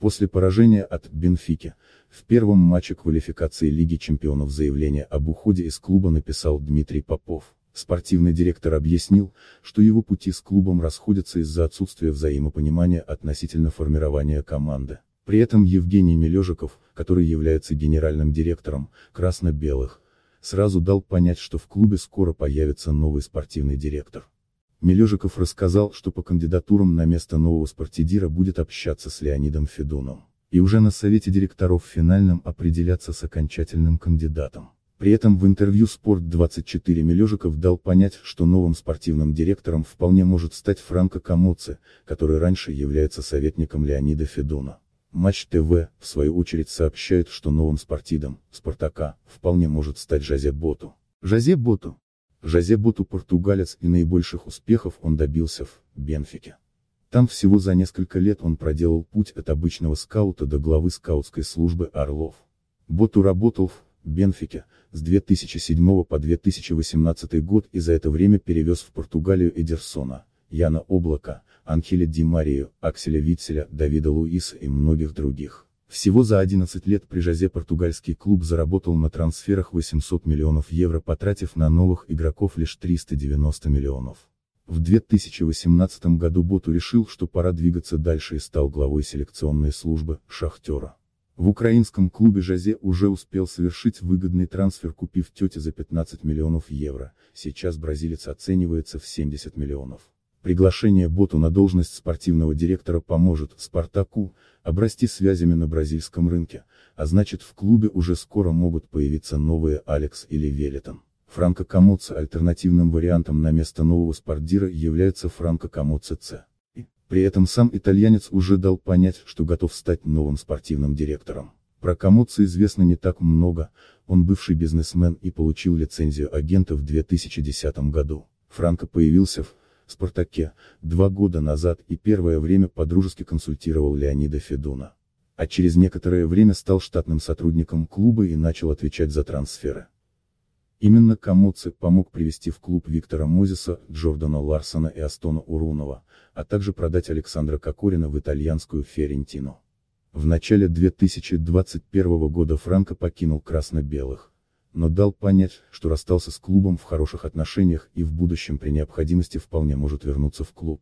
После поражения от «Бенфики» в первом матче квалификации Лиги чемпионов заявление об уходе из клуба написал Дмитрий Попов. Спортивный директор объяснил, что его пути с клубом расходятся из-за отсутствия взаимопонимания относительно формирования команды. При этом Евгений Мележиков, который является генеральным директором «Красно-белых», сразу дал понять, что в клубе скоро появится новый спортивный директор. Мележиков рассказал, что по кандидатурам на место нового спортидира будет общаться с Леонидом Федуном. И уже на совете директоров финальном определяться с окончательным кандидатом. При этом в интервью «Спорт-24» Мележиков дал понять, что новым спортивным директором вполне может стать Франко Камоце, который раньше является советником Леонида Федуна. Матч ТВ, в свою очередь, сообщает, что новым спортидом, Спартака, вполне может стать Жозе Боту. Жозе Боту, Жозе Боту португалец и наибольших успехов он добился в Бенфике. Там всего за несколько лет он проделал путь от обычного скаута до главы скаутской службы Орлов. Боту работал в Бенфике с 2007 по 2018 год и за это время перевез в Португалию Эдерсона, Яна Облака, Анхеля Ди Марию, Акселя Витселя, Давида Луиса и многих других. Всего за 11 лет при Жозе португальский клуб заработал на трансферах 800 миллионов евро, потратив на новых игроков лишь 390 миллионов. В 2018 году Боту решил, что пора двигаться дальше и стал главой селекционной службы «Шахтера». В украинском клубе Жозе уже успел совершить выгодный трансфер, купив тете за 15 миллионов евро, сейчас бразилец оценивается в 70 миллионов. Приглашение Боту на должность спортивного директора поможет «Спартаку» обрасти связями на бразильском рынке, а значит в клубе уже скоро могут появиться новые Алекс или Велитон. Франко Камоца альтернативным вариантом на место нового спортдира является Франко Камоца С. При этом сам итальянец уже дал понять, что готов стать новым спортивным директором. Про Камоца известно не так много, он бывший бизнесмен и получил лицензию агента в 2010 году. Франко появился в «Спартаке» два года назад и первое время подружески консультировал Леонида Федуна. А через некоторое время стал штатным сотрудником клуба и начал отвечать за трансферы. Именно Камоци помог привести в клуб Виктора Мозеса, Джордана Ларсона и Астона Урунова, а также продать Александра Кокорина в итальянскую Ферентину. В начале 2021 года Франко покинул красно-белых но дал понять, что расстался с клубом в хороших отношениях и в будущем при необходимости вполне может вернуться в клуб.